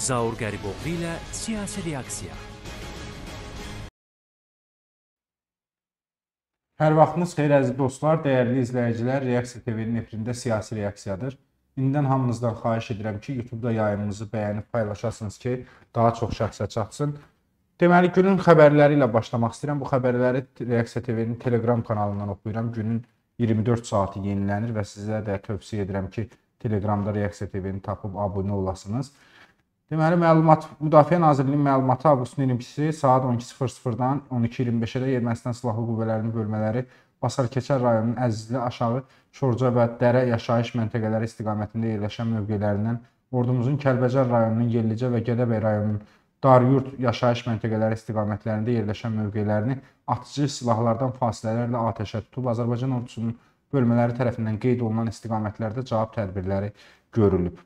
Zaur Qəriboğlu ilə siyasi reaksiya. Hər vaxtınız xeyir əziz dostlar, dəyərli izləyicilər, Reaksiya TV-nin efirində siyasi reaksiyadır. İndən hamınızdan xahiş edirəm ki, YouTube-da yayımımızı bəyənib paylaşasınız ki, daha çox şəxsə çatsın. Deməli, günün xəbərləri ilə başlamaq istəyirəm. Bu xəbərləri Reaksiya TV-nin Telegram kanalından oxuyuram. Günün 24 saati yenilənir və sizə də tövsiyə edirəm ki, Telegramda Reaksiya TV-ni tapıb abunə olasınız. Deməli, məlumat Müdafiə Nazirliyinin məlumatı avqustun 22-si saat 12:00-dan 12:25-də Ermənistan silahlı qüvvələrinin bölmələri Basarkeçər rayonunun Əzizli aşağı Şorca və Dərə yaşayış məntəqələri istiqamətində yerləşən mövqelərindən ordumuzun Kəlbəcər rayonunun Yellicə və Gədəbəy rayonunun Daryurt yaşayış məntəqələri istiqamətlərində yerləşən mövqelərini atıcı silahlardan fasilələrlə atəşə tutub Azərbaycan ordusunun bölmələri tərəfindən qeyd olunan istiqamətlərdə cavab tədbirləri görülüb.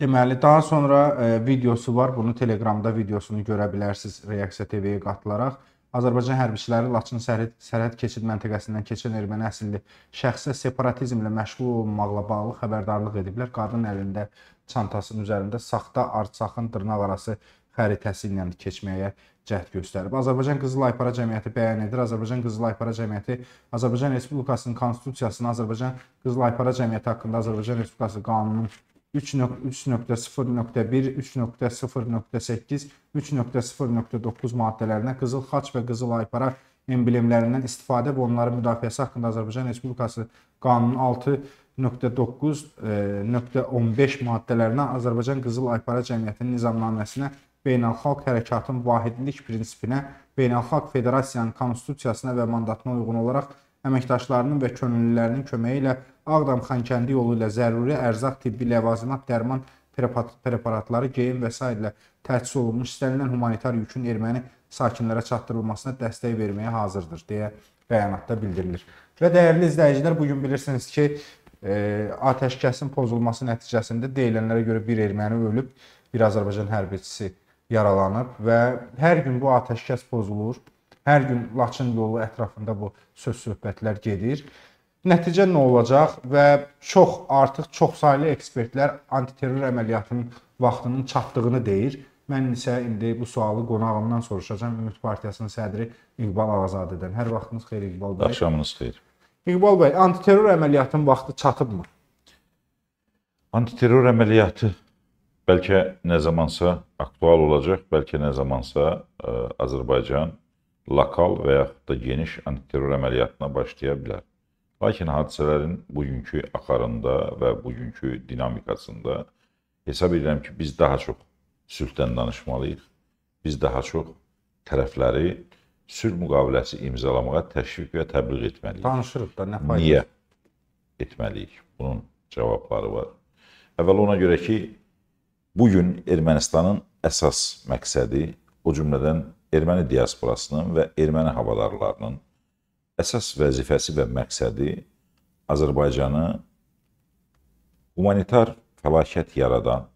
Deməli, daha sonra e, videosu var. Bunu Telegramda videosunu görə bilərsiniz Reaksiya TV-yə qatılaraq. Azərbaycan hərbiçiləri Laçın sərhəd, sərhəd keçid məntəqəsindən keçən erməni əsilli şəxsə separatizmlə məşğul olmaqla bağlı xəbərdarlıq ediblər. Qadın əlində çantasının üzərində saxta Artsaxın dırnaq arası xəritəsi ilə keçməyə cəhd göstərib. Azərbaycan Qızıl Aypara Cəmiyyəti bəyan edir. Azərbaycan Qızıl Aypara Cəmiyyəti Azərbaycan Respublikasının Konstitusiyasını, Azərbaycan Qızıl Aypara Cəmiyyəti haqqında Azərbaycan Respublikası qanununun 3.3.0.1, 3.0.8, 3.0.9 maddələrinə qızıl xaç və qızıl aypara emblemlərindən istifadə və onların müdafiəsi haqqında Azərbaycan Respublikası qanunun 6.9.15 maddələrinə Azərbaycan Qızıl Aypara Cəmiyyətinin nizamnaməsinə beynəlxalq hərəkatın vahidlik prinsipinə, beynəlxalq federasiyanın konstitusiyasına və mandatına uyğun olaraq əməkdaşlarının və könüllülərinin köməyi ilə Ağdam-Xankəndi yolu ilə zəruri ərzaq, tibbi ləvazimat, dərman preparatları, geyim və s. ilə təchiz olunmuş istənilən humanitar yükün erməni sakinlərə çatdırılmasına dəstək verməyə hazırdır deyə bəyanatda bildirilir. Və dəyərli izləyicilər, bu gün bilirsiniz ki, e, atəşkəsin pozulması nəticəsində deyilənlərə görə bir erməni ölüb, bir Azərbaycan hərbiçisi yaralanıb və hər gün bu atəşkəs pozulur. Hər gün Laçın yolu ətrafında bu söz-söhbətlər gedir. Nəticə nə olacaq və çox artıq çoxsaylı ekspertlər antiterror əməliyyatının vaxtının çatdığını deyir. Mən isə indi bu sualı qonağımdan soruşacağam Ümid Partiyasının sədri İqbal Ağazadədən. Hər vaxtınız xeyir İqbal bəy. Axşamınız xeyir. İqbal bəy, antiterror əməliyyatının vaxtı çatıbmı? Antiterror əməliyyatı bəlkə nə zamansa aktual olacaq, bəlkə nə zamansa ə, e, Azərbaycan lokal və yaxud da geniş antiterror əməliyyatına başlaya bilər. Lakin hadisələrin bugünkü axarında və bugünkü dinamikasında hesab edirəm ki, biz daha çox sülhdən danışmalıyıq. Biz daha çox tərəfləri sülh müqaviləsi imzalamağa təşviq və təbliğ etməliyik. Danışırıq da, nə fayda? Niyə etməliyik? Bunun cavabları var. Əvvəl ona görə ki, bu gün Ermənistanın əsas məqsədi, o cümlədən erməni diasporasının və erməni havadarlarının əsas vəzifəsi və məqsədi Azərbaycanı humanitar fəlakət yaradan,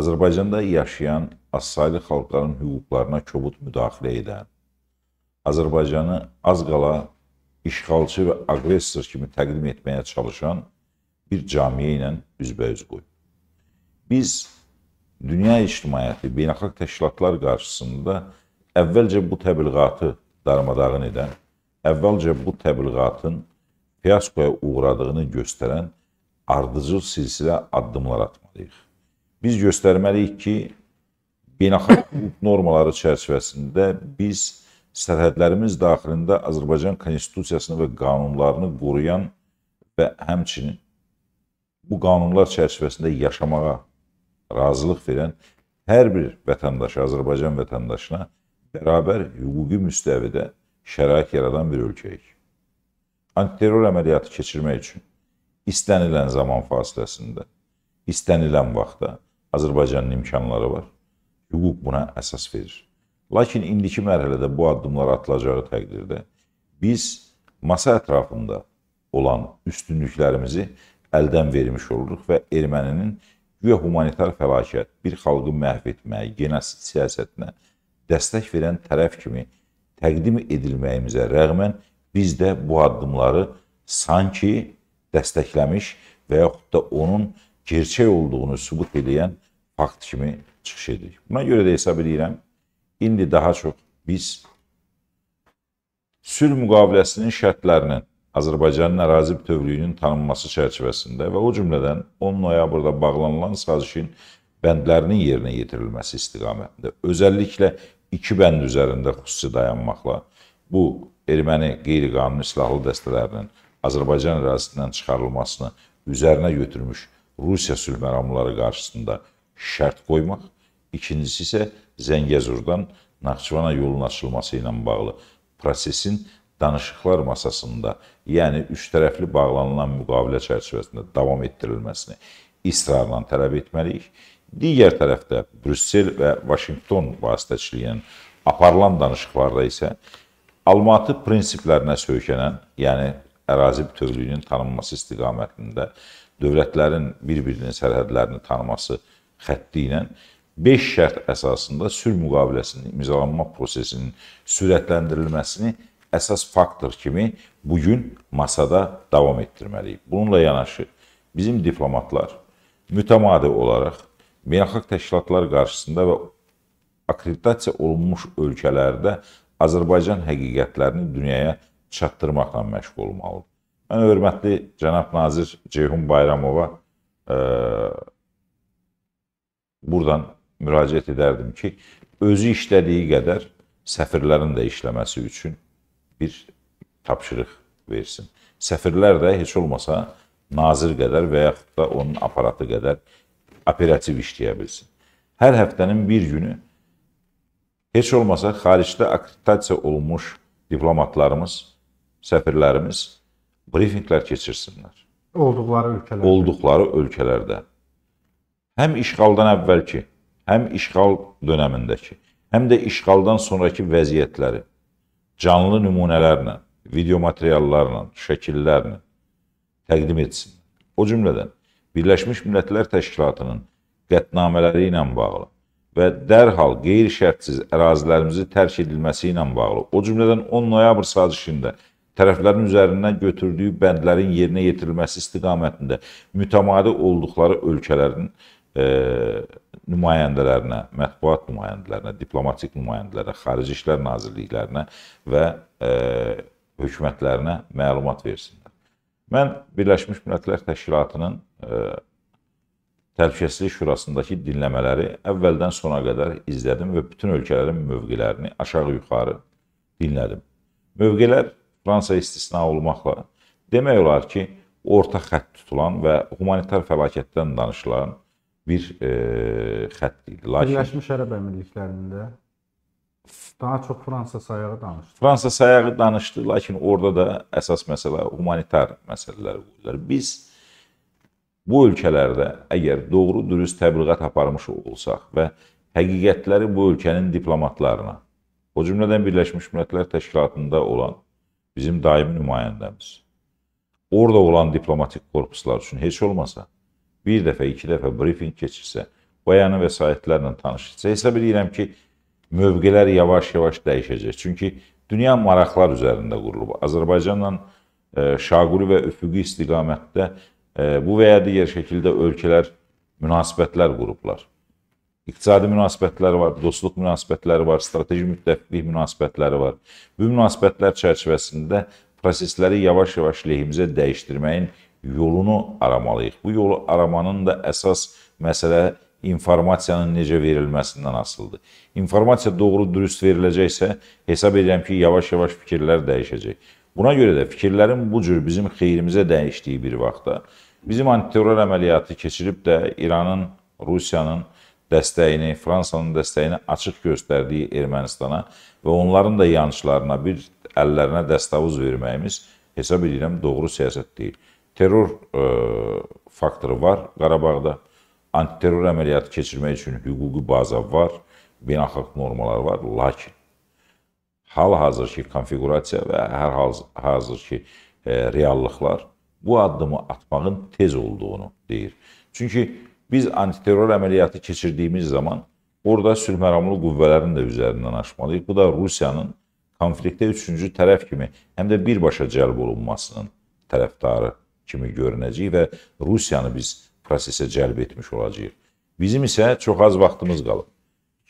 Azərbaycanda yaşayan azsaylı xalqların hüquqlarına kobud müdaxilə edən, Azərbaycanı az qala işğalçı və aqressor kimi təqdim etməyə çalışan bir camiyə ilə üzbəüz qoyub. Biz dünya ictimaiyyəti, beynəlxalq təşkilatlar qarşısında əvvəlcə bu təbliğatı darmadağın edən, əvvəlcə bu təbliğatın fiyaskoya uğradığını göstərən ardıcıl silsilə addımlar atmalıyıq. Biz göstərməliyik ki, beynəlxalq hüquq normaları çərçivəsində biz sərhədlərimiz daxilində Azərbaycan konstitusiyasını və qanunlarını qoruyan və həmçinin bu qanunlar çərçivəsində yaşamağa razılıq verən hər bir vətəndaşa, Azərbaycan vətəndaşına bərabər hüquqi müstəvidə şərait yaradan bir ölkəyik. Antiterror əməliyyatı keçirmək üçün istənilən zaman fasiləsində, istənilən vaxtda Azərbaycanın imkanları var. Hüquq buna əsas verir. Lakin indiki mərhələdə bu addımlar atılacağı təqdirdə biz masa ətrafında olan üstünlüklərimizi əldən vermiş oluruq və erməninin Güya humanitar fəlakət bir xalqı məhv etməyə, genosid siyasətinə dəstək verən tərəf kimi təqdim edilməyimizə rəğmən biz də bu addımları sanki dəstəkləmiş və yaxud da onun gerçək olduğunu sübut edən fakt kimi çıxış edirik. Buna görə də hesab edirəm, indi daha çox biz sülh müqaviləsinin şərtlərinin Azərbaycanın ərazi bütövlüyünün tanınması çərçivəsində və o cümlədən 10 noyabrda bağlanılan sazişin bəndlərinin yerinə yetirilməsi istiqamətində özəlliklə iki bənd üzərində xüsusi dayanmaqla bu erməni qeyri-qanuni silahlı dəstələrinin Azərbaycan ərazisindən çıxarılmasını üzərinə götürmüş Rusiya sülhməramları qarşısında şərt qoymaq, ikincisi isə Zəngəzurdan Naxçıvana yolun açılması ilə bağlı prosesin danışıqlar masasında, yəni üç tərəfli bağlanılan müqavilə çərçivəsində davam etdirilməsini israrla tələb etməliyik. Digər tərəfdə Brüssel və Vaşinqton vasitəçiliyi aparılan danışıqlarda isə Almatı prinsiplərinə söykənən, yəni ərazi bütövlüyünün tanınması istiqamətində dövlətlərin bir-birinin sərhədlərini tanıması xətti ilə 5 şərt əsasında sülh müqaviləsinin imzalanma prosesinin sürətləndirilməsini əsas faktor kimi bugün masada davam etdirməliyik. Bununla yanaşı bizim diplomatlar mütəmadi olaraq beynəlxalq təşkilatlar qarşısında və akreditasiya olunmuş ölkələrdə Azərbaycan həqiqətlərini dünyaya çatdırmaqla məşğul olmalıdır. Mən hörmətli cənab nazir Ceyhun Bayramova e, buradan müraciət edərdim ki, özü işlədiyi qədər səfirlərin də işləməsi üçün bir tapşırıq versin. Səfirlər də heç olmasa nazir qədər və yaxud da onun aparatı qədər operativ işləyə bilsin. Hər həftənin bir günü heç olmasa xaricdə akreditasiya olunmuş diplomatlarımız, səfirlərimiz brifinqlər keçirsinlər. Olduqları ölkələrdə. Olduqları ölkələrdə. Həm işğaldan əvvəlki, həm işğal dönəmindəki, həm də işğaldan sonrakı vəziyyətləri canlı nümunələrlə, video materiallarla, şəkillərlə təqdim etsin. O cümlədən Birləşmiş Millətlər Təşkilatının qətnamələri ilə bağlı və dərhal qeyri-şərtsiz ərazilərimizi tərk edilməsi ilə bağlı, o cümlədən 10 noyabr sazişində tərəflərin üzərindən götürdüyü bəndlərin yerinə yetirilməsi istiqamətində mütəmadi olduqları ölkələrin e, nümayəndələrinə, mətbuat nümayəndələrinə, diplomatik nümayəndələrə, xarici işlər nazirliklərinə və e, hökumətlərinə məlumat versinlər. Mən Birləşmiş Millətlər Təşkilatının e, Təhlükəsizlik Şurasındakı dinləmələri əvvəldən sona qədər izlədim və bütün ölkələrin mövqelərini aşağı-yuxarı dinlədim. Mövqelər Fransa istisna olmaqla demək olar ki, orta xətt tutulan və humanitar fəlakətdən danışılan bir e, xətt idi. Lakin Birləşmiş Ərəb Əmirliklərində daha çox Fransa sayağı danışdı. Fransa sayağı danışdı, lakin orada da əsas məsələ humanitar məsələlər qoydular. Biz bu ölkələrdə əgər doğru dürüst təbliğat aparmış olsaq və həqiqətləri bu ölkənin diplomatlarına, o cümlədən Birləşmiş Millətlər Təşkilatında olan bizim daimi nümayəndəmiz, orada olan diplomatik korpuslar üçün heç olmasa bir dəfə, iki dəfə briefing keçirsə və yəni vəsaitlərlə tanışırsa, hesab edirəm ki, mövqelər yavaş-yavaş dəyişəcək. Çünki dünya maraqlar üzərində qurulub. Azərbaycanla e, şaquri və üfüqi istiqamətdə e, bu və ya digər şəkildə ölkələr münasibətlər qurublar. İqtisadi münasibətlər var, dostluq münasibətləri var, strateji müttəfiqlik münasibətləri var. Bu münasibətlər çərçivəsində prosesləri yavaş-yavaş lehimizə dəyişdirməyin yolunu aramalıyıq. Bu yolu aramanın da əsas məsələ informasiyanın necə verilməsindən asılıdır. İnformasiya doğru dürüst veriləcəksə, hesab edirəm ki, yavaş-yavaş fikirlər dəyişəcək. Buna görə də fikirlərin bu cür bizim xeyrimizə dəyişdiyi bir vaxtda bizim antiterror əməliyyatı keçirib də İranın, Rusiyanın dəstəyini, Fransanın dəstəyini açıq göstərdiyi Ermənistana və onların da yanlışlarına bir əllərinə dəstavuz verməyimiz hesab edirəm doğru siyasət deyil terror e, faktoru var Qarabağda. Antiterror əməliyyatı keçirmək üçün hüquqi baza var, beynəlxalq normalar var, lakin hal-hazır ki, konfiqurasiya və hər hal-hazır ki, e, reallıqlar bu addımı atmağın tez olduğunu deyir. Çünki biz antiterror əməliyyatı keçirdiyimiz zaman orada sülhməramlı qüvvələrin də üzərindən aşmalıyıq. Bu da Rusiyanın konfliktdə üçüncü tərəf kimi həm də birbaşa cəlb olunmasının tərəfdarı kimi görünəcəyik və Rusiyanı biz prosesə cəlb etmiş olacağıq. Bizim isə çox az vaxtımız qalıb.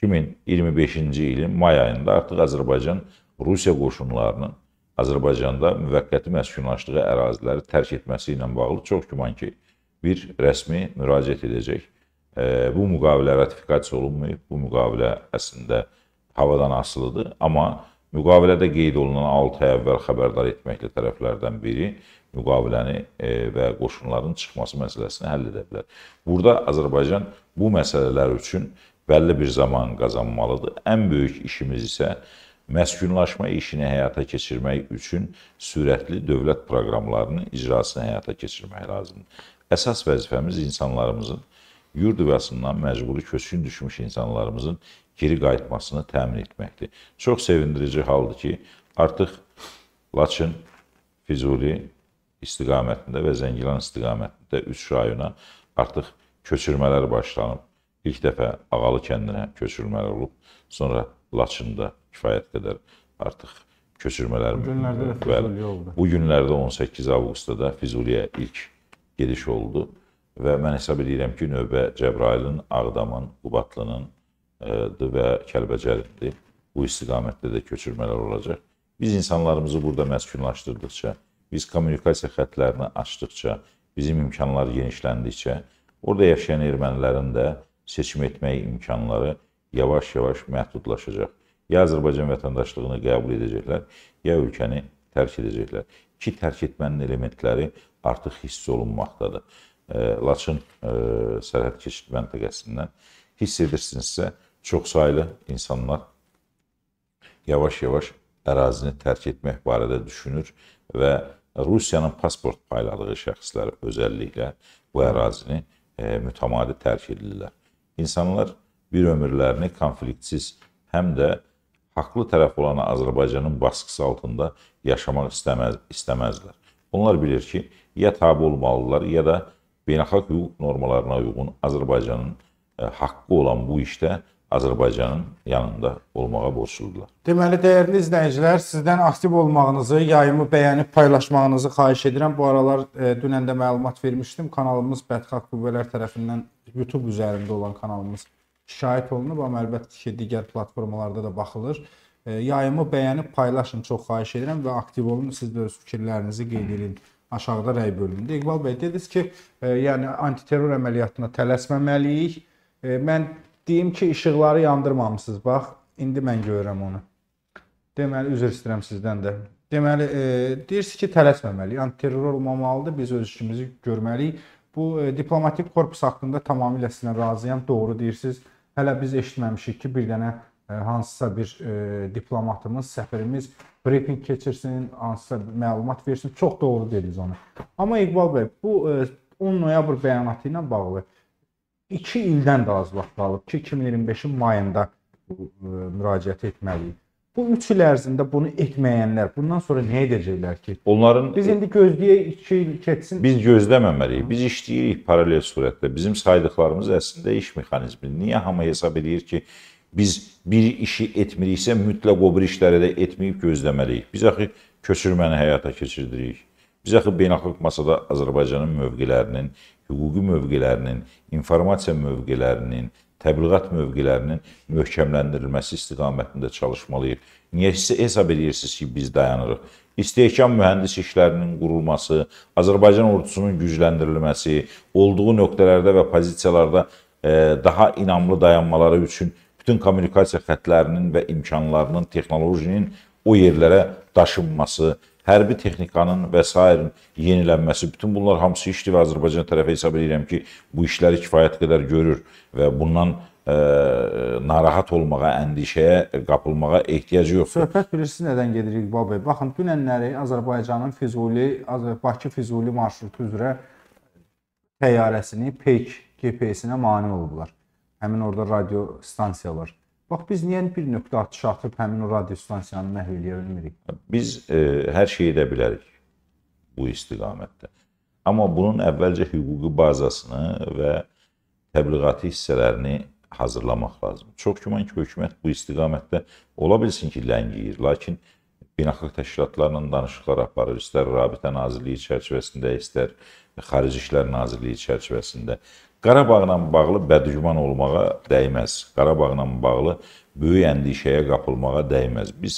2025-ci ilin may ayında artıq Azərbaycan Rusiya qoşunlarının Azərbaycanda müvəqqəti məskunlaşdığı əraziləri tərk etməsi ilə bağlı çox güman ki, bir rəsmi müraciət edəcək. Bu müqavilə ratifikasiya olunmayıb. Bu müqavilə əslində havadan asılıdır, amma müqavilədə qeyd olunan 6 ay əvvəl xəbərdar etməklə tərəflərdən biri müqaviləni e, və qoşunların çıxması məsələsini həll edə bilər. Burada Azərbaycan bu məsələlər üçün bəlli bir zaman qazanmalıdır. Ən böyük işimiz isə məskunlaşma işini həyata keçirmək üçün sürətli dövlət proqramlarının icrasını həyata keçirmək lazımdır. Əsas vəzifəmiz insanlarımızın yurd yuvasından məcburi köçkün düşmüş insanlarımızın geri qayıtmasını təmin etməkdir. Çox sevindirici haldır ki, artıq Laçın, Füzuli, istiqamətində və Zəngilan istiqamətində 3 rayona artıq köçürmələr başlanıb. İlk dəfə Ağalı kəndinə köçürmələr olub, sonra Laçında kifayət qədər artıq köçürmələr bu günlərdə də Füzuliyə oldu. Bu günlərdə 18 avqustda da Füzuliyə ilk gediş oldu və mən hesab edirəm ki, növbə Cəbrailin, Ağdamın, Qubatlının e, və Kəlbəcərindir. Bu istiqamətdə də köçürmələr olacaq. Biz insanlarımızı burada məskunlaşdırdıqca, Biz kommunikasiya xətlərini açdıqca, bizim imkanlar genişləndikcə, orada yaşayan ermənilərin də seçim etmək imkanları yavaş-yavaş məhdudlaşacaq. Ya Azərbaycan vətəndaşlığını qəbul edəcəklər, ya ölkəni tərk edəcəklər. Ki, tərk etmənin elementləri artıq hiss olunmaqdadır. Laçın e, sərhəd keçid məntəqəsindən hiss edirsinizsə, çoxsaylı insanlar yavaş-yavaş ərazini tərk etmək barədə düşünür və Rusiyanın pasport payladığı şəxslər özəlliklə bu ərazini e, mütəmadi tərk edirlər. İnsanlar bir ömürlərini konfliktsiz, həm də haqlı tərəf olan Azərbaycanın baskısı altında yaşamaq istəməz, istəməzlər. Onlar bilir ki, ya tabi olmalılar, ya da beynəlxalq hüquq normalarına uyğun Azərbaycanın e, haqqı olan bu işdə Azərbaycanın yanında olmağa borcludurlar. Deməli, dəyərli izləyicilər, sizdən aktiv olmağınızı, yayımı bəyənib paylaşmağınızı xahiş edirəm. Bu aralar e, dünən də məlumat vermişdim. Kanalımız Bədxalq Qüvvələr tərəfindən YouTube üzərində olan kanalımız şikayət olunub, amma əlbəttə ki, digər platformalarda da baxılır. E, yayımı bəyənib paylaşın, çox xahiş edirəm və aktiv olun. Siz də öz fikirlərinizi qeyd edin aşağıda rəy bölümündə. İqbal bəy dediniz ki, e, yəni antiterror əməliyyatına tələsməməliyik. E, mən Deyim ki, işıqları yandırmamısınız. Bax, indi mən görürəm onu. Deməli, üzr istəyirəm sizdən də. Deməli, e, deyirsiniz ki, tələsməməliyik, antiterror yəni, olmamalıdır, biz öz işimizi görməliyik. Bu e, diplomatik korpus haqqında tamamilə sizinlə razıyam, doğru deyirsiniz. Hələ biz eşitməmişik ki, bir dənə e, hansısa bir e, diplomatımız, səfirimiz briefing keçirsin, hansısa bir məlumat versin. Çox doğru dediniz onu. Amma İqbal bəy, bu e, 10 noyabr bəyanatı ilə bağlı e, 2 ildən də az vaxt qalıb ki, 2025-in mayında e, müraciət etməliyik. Bu 3 il ərzində bunu etməyənlər bundan sonra nə edəcəklər ki? Onların Biz e, indi gözləyək 2 il keçsin. Biz gözləməməliyik. Biz işləyirik paralel surətdə. Bizim saydıqlarımız əslində iş mexanizmidir. Niyə hamı hesab edir ki, biz bir işi etmiriksə mütləq o bir işləri də etməyib gözləməliyik. Biz axı köçürməni həyata keçirdirik Biz axı beynəlxalq masada Azərbaycanın mövqelərinin, hüquqi mövqelərinin, informasiya mövqelərinin, təbliğat mövqelərinin möhkəmləndirilməsi istiqamətində çalışmalıyıq. Niyə siz hesab edirsiniz ki, biz dayanırıq? İstehkam mühəndis işlərinin qurulması, Azərbaycan ordusunun gücləndirilməsi, olduğu nöqtələrdə və pozisiyalarda e, daha inamlı dayanmaları üçün bütün kommunikasiya xətlərinin və imkanlarının, texnolojinin o yerlərə daşınması, hərbi texnikanın və s. yenilənməsi, bütün bunlar hamısı işdir və Azərbaycan tərəfi hesab edirəm ki, bu işləri kifayət qədər görür və bundan ə, e, narahat olmağa, əndişəyə qapılmağa ehtiyac yoxdur. Söhbət bilirsiniz nədən gedir İqbal bəy? Baxın, dünənləri Azərbaycanın Füzuli, Bakı-Füzuli marşrutu üzrə təyyarəsini PEK GPS-inə mane olublar. Həmin orada radio stansiyalar Bax biz niyə bir nöqtə atış atıb həmin o radio stansiyanı məhv eləyə bilmirik? Biz e, hər şey edə bilərik bu istiqamətdə. Amma bunun əvvəlcə hüquqi bazasını və təbliğatı hissələrini hazırlamaq lazımdır. Çox güman ki, hökumət bu istiqamətdə ola bilsin ki, ləngiyir, lakin beynəlxalq təşkilatlarla danışıqlar aparır, istər Rabitə Nazirliyi çərçivəsində, istər Xarici İşlər Nazirliyi çərçivəsində. Qarabağla bağlı bədügman olmağa dəyməz. Qarabağla bağlı böyük əndişəyə qapılmağa dəyməz. Biz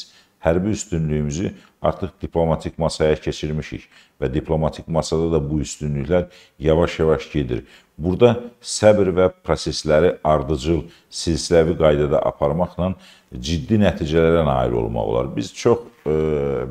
hərbi üstünlüyümüzü artıq diplomatik masaya keçirmişik və diplomatik masada da bu üstünlüklər yavaş-yavaş gedir. Burada səbr və prosesləri ardıcıl, silsiləvi qaydada aparmaqla ciddi nəticələrə nail olmaq olar. Biz çox e,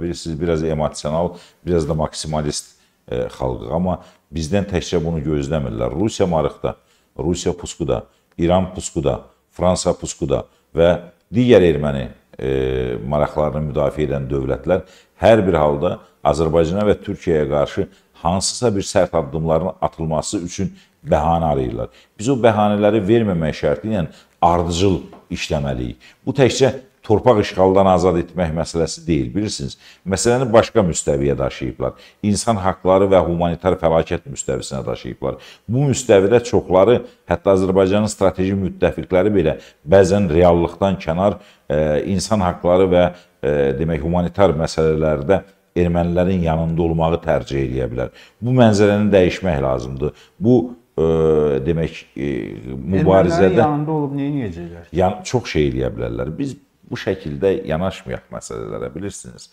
bilirsiniz, biraz emosional, biraz da maksimalist E, xalqıq. Amma bizdən təkcə bunu gözləmirlər. Rusiya marıqda, Rusiya pusquda, İran pusquda, Fransa pusquda və digər erməni e, maraqlarını müdafiə edən dövlətlər hər bir halda Azərbaycana və Türkiyəyə qarşı hansısa bir sərt addımların atılması üçün bəhanə arayırlar. Biz o bəhanələri verməmək şərti ilə ardıcıl işləməliyik. Bu təkcə torpaq işğaldan azad etmək məsələsi deyil, bilirsiniz. Məsələni başqa müstəviyə daşıyıblar. İnsan haqları və humanitar fəlakət müstəvisinə daşıyıblar. Bu müstəvidə çoxları, hətta Azərbaycanın strateji müttəfiqləri belə bəzən reallıqdan kənar e, insan haqları və e, demək humanitar məsələlərdə ermənilərin yanında olmağı tərcih edə bilər. Bu mənzərəni dəyişmək lazımdır. Bu ə, e, demək e, ə, mübarizədə yanında olub nə edəcəklər? Yəni çox şey eləyə bilərlər. Biz bu şəkildə yanaşmayaq məsələlərə, bilirsiniz.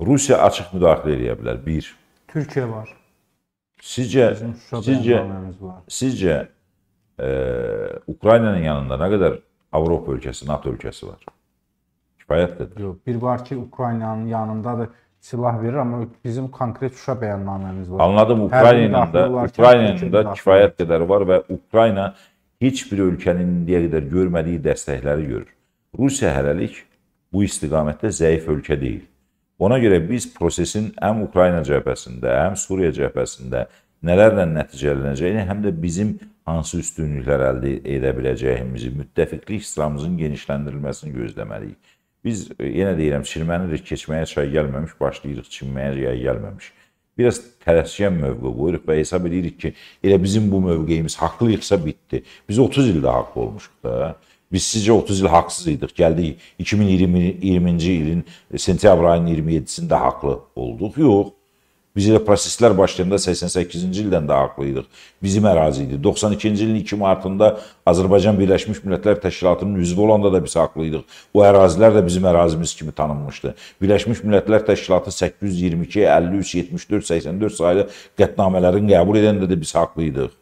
Rusiya açıq müdaxilə edə bilər. 1. Türkiyə var. Sizcə sizcə sizcə e, Ukraynanın yanında nə qədər Avropa ölkəsi, NATO ölkəsi var? Kifayətdir. Yox, bir var ki, Ukraynanın yanındadır silah verir, amma bizim konkret Şuşa bəyannaməmiz var. Anladım, Ukraynanın da Ukraynanın da kifayət qədər var və Ukrayna heç bir ölkənin indiyə qədər görmədiyi dəstəkləri görür. Rusiya hələlik bu istiqamətdə zəif ölkə deyil. Ona görə biz prosesin həm Ukrayna cəbhəsində, həm Suriya cəbhəsində nələrlə nəticələnəcəyini, həm də bizim hansı üstünlüklər əldə edə biləcəyimizi, müttəfiqlik sıramızın genişləndirilməsini gözləməliyik. Biz e, yenə deyirəm, çirmənirik, keçməyə çay gəlməmiş, başlayırıq çinməyə yay gəlməmiş. Biraz tələskən mövqe qoyuruq və hesab edirik ki, elə bizim bu mövqeyimiz haqlıyıqsa bitdi. Biz 30 ildə haqlı olmuşuq da. Biz sizcə 30 il haqsız idik. Gəldik 2020-ci ilin e, sentyabr ayının 27-sində haqlı olduq. Yox. Biz elə proseslər başlayanda 88-ci ildən də haqlı idik. Bizim ərazi idi. 92-ci ilin 2 martında Azərbaycan Birləşmiş Millətlər Təşkilatının üzvü olanda da biz haqlı idik. O ərazilər də bizim ərazimiz kimi tanınmışdı. Birləşmiş Millətlər Təşkilatı 822, 53, 74, 84 saylı qətnamələrin qəbul edəndə də biz haqlı idik.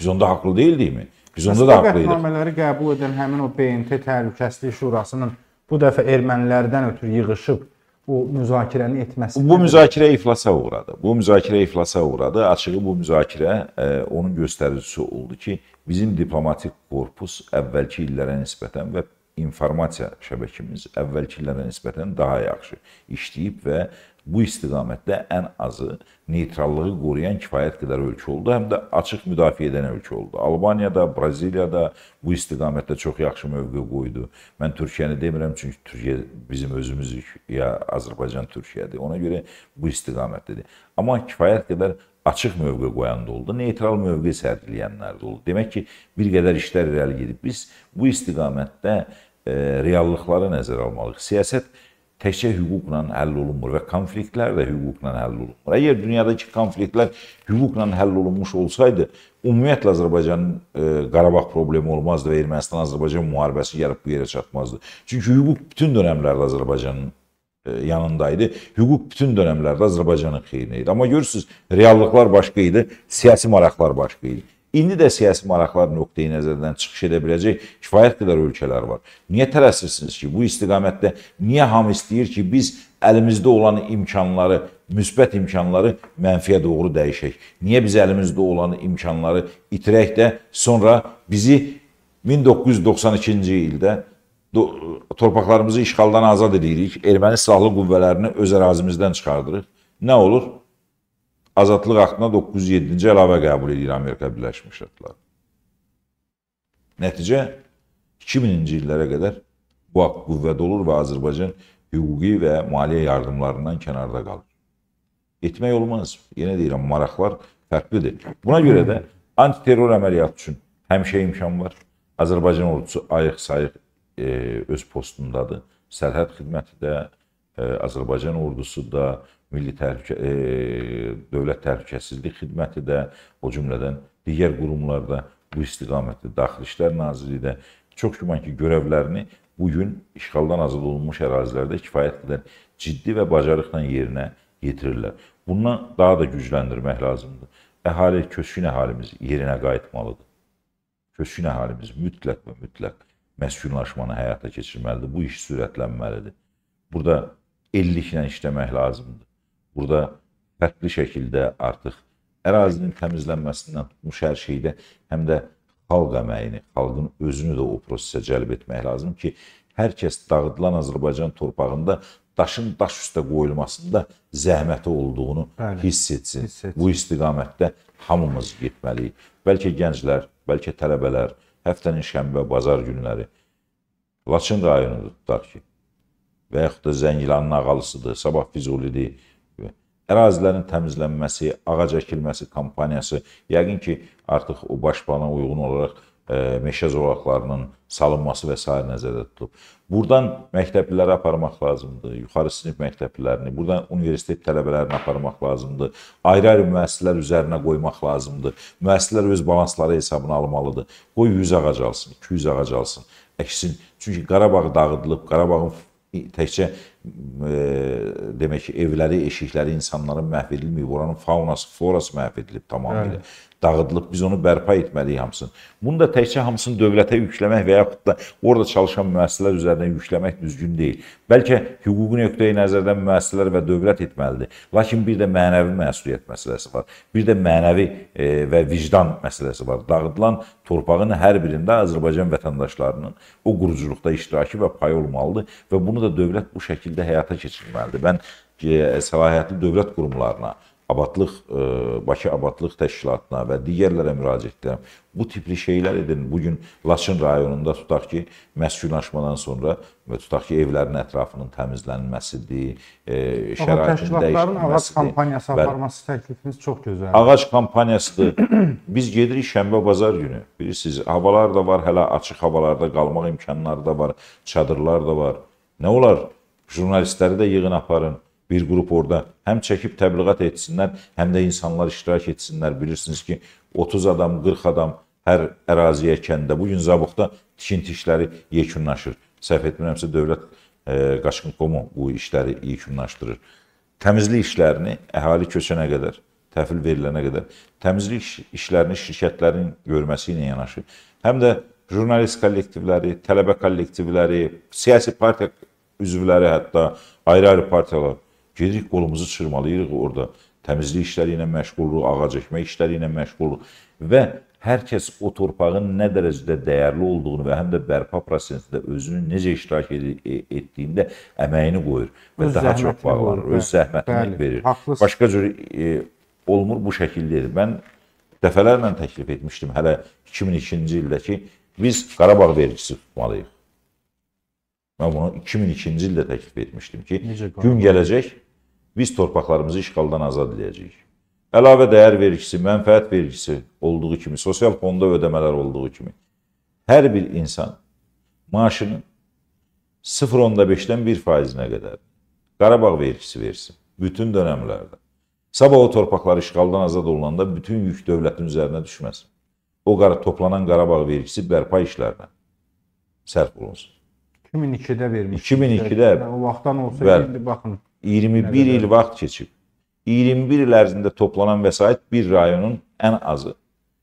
Biz onda haqlı deyildikmi? Biz onda da haqlı idik. Qətnamələri qəbul edən həmin o BMT Təhlükəsizlik Şurasının bu dəfə ermənilərdən ötürü yığılıb bu müzakirəni etməsi. Bu müzakirə iflasa uğradı. Bu müzakirə iflasa uğradı. Açığı bu müzakirə e, onun göstəricisi oldu ki, bizim diplomatik korpus əvvəlki illərə nisbətən və informasiya şəbəkimiz əvvəlki illərə nisbətən daha yaxşı işləyib və bu istiqamətdə ən azı neytrallığı qoruyan kifayət qədər ölkə oldu, həm də açıq müdafiə edən ölkə oldu. Albaniyada, Braziliyada bu istiqamətdə çox yaxşı mövqe qoydu. Mən Türkiyəni demirəm, çünki Türkiyə bizim özümüzük, ya Azərbaycan Türkiyədir. Ona görə bu istiqamətdədir. Amma kifayət qədər açıq mövqe qoyan da oldu, neytral mövqe sərgiləyənlər də oldu. Demək ki, bir qədər işlər irəli gedib. Biz bu istiqamətdə e, reallıqları nəzərə almalıyıq. Siyasət təkcə hüquqla həll olunmur və konfliktlər də hüquqla həll olunmur. Əgər dünyadakı konfliktlər hüquqla həll olunmuş olsaydı, ümumiyyətlə Azərbaycanın e, Qarabağ problemi olmazdı və Ermənistan-Azərbaycan müharibəsi gəlib bu yerə çatmazdı. Çünki hüquq bütün dövrlərdə Azərbaycanın e, yanındaydı. Hüquq bütün dövrlərdə Azərbaycanın xeyrinə idi. Amma görürsüz, reallıqlar başqa idi, siyasi maraqlar başqa idi. İndi də siyasi maraqlar nöqteyi nəzərdən çıxış edə biləcək kifayət qədər ölkələr var. Niyə tələsirsiniz ki, bu istiqamətdə niyə hamı istəyir ki, biz əlimizdə olan imkanları, müsbət imkanları mənfiyə doğru dəyişək? Niyə biz əlimizdə olan imkanları itirək də sonra bizi 1992-ci ildə torpaqlarımızı işğaldan azad edirik, erməni silahlı qüvvələrini öz ərazimizdən çıxardırıq. Nə olur? Azadlıq aktına 907-ci əlavə qəbul edir Amerika Birləşmiş Ştatları. Nəticə 2000-ci illərə qədər bu akt qüvvədə olur və Azərbaycan hüquqi və maliyyə yardımlarından kənarda qalır. Etmək olmaz. Yenə deyirəm, maraqlar fərqlidir. Buna görə də antiterror əməliyyatı üçün həmişə imkan var. Azərbaycan ordusu ayıq-sayıq e, öz postundadır. Sərhəd xidməti də, e, Azərbaycan ordusu da, Milli Təhlükə e, Dövlət Təhlükəsizlik Xidməti də, o cümlədən digər qurumlar da bu istiqamətdə Daxili İşlər Nazirliyi də çox güman ki, görevlərini bu gün işğaldan azad olunmuş ərazilərdə kifayət qədər ciddi və bacarıqla yerinə yetirirlər. Bundan daha da gücləndirmək lazımdır. Əhali, köçkün əhalimiz yerinə qayıtmalıdır. Köçkün əhalimiz mütləq və mütləq məskunlaşmanı həyata keçirməlidir. Bu iş sürətlənməlidir. Burada elliklə işləmək lazımdır. Burada fərqli şəkildə artıq ərazinin təmizlənməsindən tutmuş hər şeydə həm də xalq əməyini, xalqın özünü də o prosesə cəlb etmək lazım ki, hər kəs dağıdılan Azərbaycan torpağında daşın daş üstə qoyulmasında zəhməti olduğunu Bəli, hiss, etsin. hiss etsin. Bu istiqamətdə hamımız getməliyik. Bəlkə gənclər, bəlkə tələbələr, həftənin şənbə, bazar günləri Laçın rayonudur tutaq ki, və yaxud da Zəngilanın ağalısıdır, sabah Füzulidir, ərazilərin təmizlənməsi, ağac əkilməsi kampaniyası yəqin ki, artıq o baş plana uyğun olaraq e, meşə zolaqlarının salınması və s. nəzərdə tutulub. Burdan məktəblilərə aparmaq lazımdır, yuxarı sinif məktəblilərini, burdan universitet tələbələrini aparmaq lazımdır. Ayrı-ayrı müəssislər üzərinə qoymaq lazımdır. Müəssislər öz balansları hesabına almalıdır. Qoy 100 ağac alsın, 200 ağac alsın. Əksin, çünki Qarabağ dağıdılıb, Qarabağın təkcə e, demək ki, evləri, eşikləri insanların məhv edilməyib, oranın faunası, florası məhv edilib tamamilə. Hə dağıdılıb, biz onu bərpa etməliyik hamısını. Bunu da təkcə hamısını dövlətə yükləmək və yaxud da orada çalışan müəssisələr üzərindən yükləmək düzgün deyil. Bəlkə hüquqi nöqteyi nəzərdən müəssisələr və dövlət etməlidir. Lakin bir də mənəvi məsuliyyət məsələsi var. Bir də mənəvi e, və vicdan məsələsi var. Dağıdılan torpağın hər birində Azərbaycan vətəndaşlarının o quruculuqda iştirakı və payı olmalıdır və bunu da dövlət bu şəkildə həyata keçirməlidir. Mən e, səlahiyyətli dövlət qurumlarına Abadlıq, e, Bakı Abadlıq Təşkilatına və digərlərə müraciət edirəm. Bu tipli şeylər edin. Bugün Laçın rayonunda tutaq ki, məskunlaşmadan sonra və tutaq ki, evlərin ətrafının təmizlənməsidir, şəraitin e, dəyişdirilməsidir. Ağac kampaniyası aparması təklifiniz çox gözəldir. Ağac kampaniyasıdır. Biz gedirik şənbə bazar günü. Bilirsiniz, havalar da var, hələ açıq havalarda qalmaq imkanları da var, çadırlar da var. Nə olar? Jurnalistləri də yığın aparın bir qrup orada həm çəkib təbliğat etsinlər, həm də insanlar iştirak etsinlər. Bilirsiniz ki, 30 adam, 40 adam hər əraziyə, kəndə. Bu gün Zabuqda tikinti işləri yekunlaşır. Səhv etmirəmsə dövlət e, qaçqın komu bu işləri yekunlaşdırır. Təmizlik işlərini əhali köçənə qədər, təhvil verilənə qədər, təmizlik işlərini şirkətlərin görməsi ilə yanaşı, həm də jurnalist kollektivləri, tələbə kollektivləri, siyasi partiya üzvləri hətta ayrı-ayrı partiyalar Gedirik qolumuzu çırmalayırıq orada. Təmizlik işləri ilə məşğuluq, ağac əkmək işləri ilə məşğuluq və hər kəs o torpağın nə dərəcədə dəyərli olduğunu və həm də bərpa prosesində özünü necə iştirak e, etdiyində əməyini qoyur və öz daha çox bağlanır, olur, öz zəhmətini bəli, verir. Haqlısın. Başqa cür e, olmur bu şəkildə. Mən dəfələrlə təklif etmişdim hələ 2002-ci ildə ki, biz Qarabağ vergisi tutmalıyıq. Mən bunu 2002-ci ildə təklif etmişdim ki, Necə, gün gələcək, biz torpaqlarımızı işğaldan azad edəcəyik. Əlavə dəyər vergisi, mənfəət vergisi olduğu kimi, sosial fonda ödəmələr olduğu kimi hər bir insan maaşının 0.5-dən 1%-nə qədər Qarabağ vergisi versin bütün dönəmlərdə. Sabah o torpaqlar işğaldan azad olunanda bütün yük dövlətin üzərinə düşməsin. O qara toplanan Qarabağ vergisi bərpa işlərinə sərf olunsun. 2002-də vermişdi. 2002-də. Yəni, o vaxtdan olsa bəli. indi baxın. 21 il vaxt keçib. 21 il ərzində toplanan vəsait bir rayonun ən azı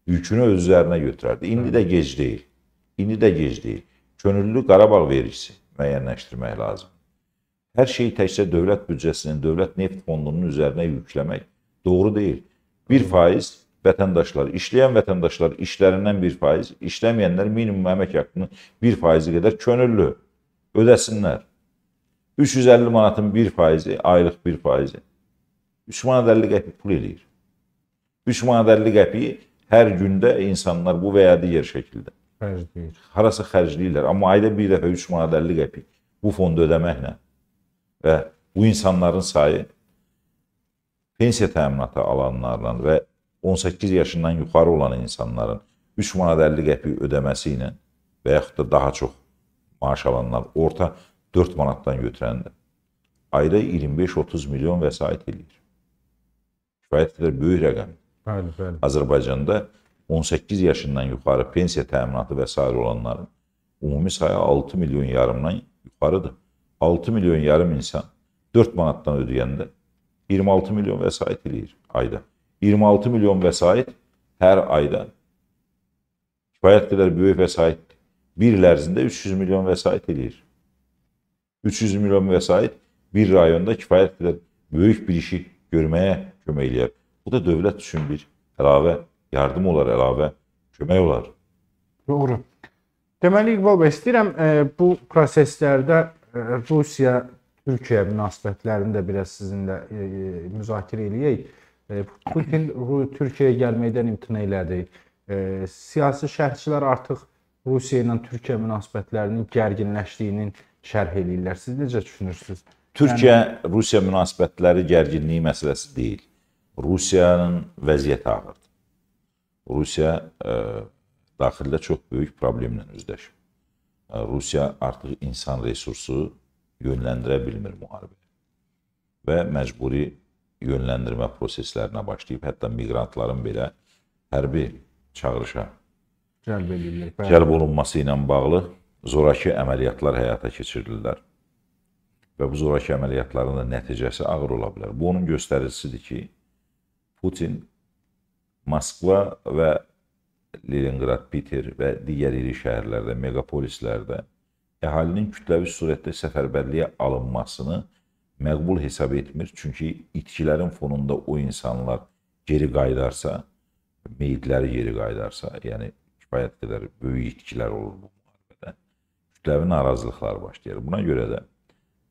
yükünü öz üzərinə götürərdi. İndi də hə. gec deyil. İndi də gec deyil. Könüllü Qarabağ vericisi müəyyənləşdirmək lazım. Hər şeyi təkcə dövlət büdcəsinin, dövlət neft fondunun üzərinə yükləmək doğru deyil. 1% vətəndaşlar, işləyən vətəndaşlar işlərindən 1%, işləməyənlər minimum əmək haqqının 1%-i qədər könüllü ödəsinlər. 350 manatın 1 faizi, aylıq 1 faizi. 3 manat 50 qəpik pul eləyir. 3 manat 50 qəpiyi hər gündə insanlar bu və ya digər şəkildə xərcləyir. Harasa xərcləyirlər, amma ayda bir dəfə 3 manat 50 qəpik bu fondu ödəməklə və bu insanların sayı pensiya təminatı alanlarla və 18 yaşından yuxarı olan insanların 3 manat 50 qəpik ödəməsi ilə və yaxud da daha çox maaş alanlar orta 4 manattan götürendi. Ayda 25-30 milyon vesayet eləyir. Kifayət qədər böyük rəqəm. Bəli, bəli. Azərbaycanda 18 yaşından yuxarı pensiya təminatı və olanların ümumi sayı 6 milyon yarımdan yuxarıdır. 6 milyon yarım insan 4 manatdan ödəyəndə 26 milyon vəsait eləyir ayda. 26 milyon vəsait hər ayda kifayət qədər böyük vəsaitdir. Bir il ərzində 300 milyon vəsait eləyir. 300 milyon vəsait bir rayonda kifayət qədər böyük bir işi görməyə kömək eləyər. Bu da dövlət üçün bir əlavə yardım olar, əlavə kömək olar. Doğru. Deməli İqbal bəy, istəyirəm e, bu proseslərdə e, Rusiya Türkiyə münasibətlərini də biraz sizinlə e, müzakirə eləyək. Putin Türkiyəyə gəlməkdən imtina elədi. Siyasi şərhçilər artıq Rusiya ilə Türkiyə münasibətlərinin gərginləşdiyinin şərh eləyirlər. Siz necə düşünürsünüz? Türkiyə-Rusiya yəni... münasibətləri gərginliyi məsələsi deyil. Rusiyanın vəziyyəti ağırdır. Rusiya ə, e, daxildə çox böyük problemlə üzləşir. E, Rusiya artıq insan resursu yönləndirə bilmir müharibə və məcburi yönləndirmə proseslərinə başlayıb, hətta miqrantların belə hərbi çağırışa cəlb, cəlb olunması ilə bağlı zoraki əməliyyatlar həyata keçirirlər və bu zoraki əməliyyatların da nəticəsi ağır ola bilər. Bu onun göstəricisidir ki, Putin Moskva və Leningrad, Piter və digər iri şəhərlərdə, megapolislərdə əhalinin kütləvi surətdə səfərbərliyə alınmasını məqbul hesab etmir. Çünki itkilərin fonunda o insanlar geri qayıdarsa, meyidləri geri qayıdarsa, yəni kifayət qədər böyük itkilər olur bu kütləvi narazılıqlar başlayır. Buna görə də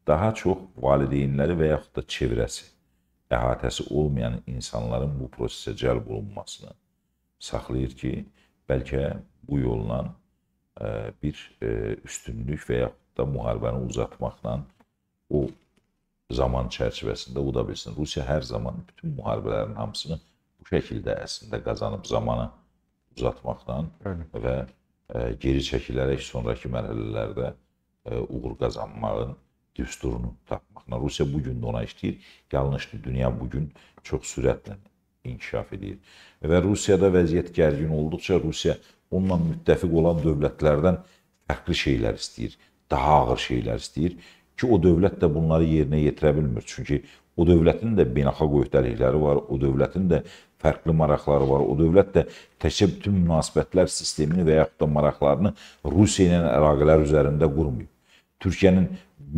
daha çox valideynləri və yaxud da çevrəsi, əhatəsi olmayan insanların bu prosesə cəlb olunmasını saxlayır ki, bəlkə bu yolla e, bir e, üstünlük və yaxud da müharibəni uzatmaqla o zaman çərçivəsində uda bilsin. Rusiya hər zaman bütün müharibələrin hamısını bu şəkildə əslində qazanıb zamanı uzatmaqla Bəli. və geri çəkilərək sonrakı mərhələlərdə uğur qazanmağın düsturunu tapmaqla. Rusiya bu gün də ona işləyir. Yalnızdır, dünya bu gün çox sürətlə inkişaf edir. Və Rusiyada vəziyyət gərgin olduqca Rusiya onunla müttəfiq olan dövlətlərdən fərqli şeylər istəyir, daha ağır şeylər istəyir ki, o dövlət də bunları yerinə yetirə bilmir. Çünki o dövlətin də beynəlxalq öhdəlikləri var, o dövlətin də fərqli maraqları var. O dövlət də təkcə bütün münasibətlər sistemini və yaxud da maraqlarını Rusiya ilə əlaqələr üzərində qurmayıb. Türkiyənin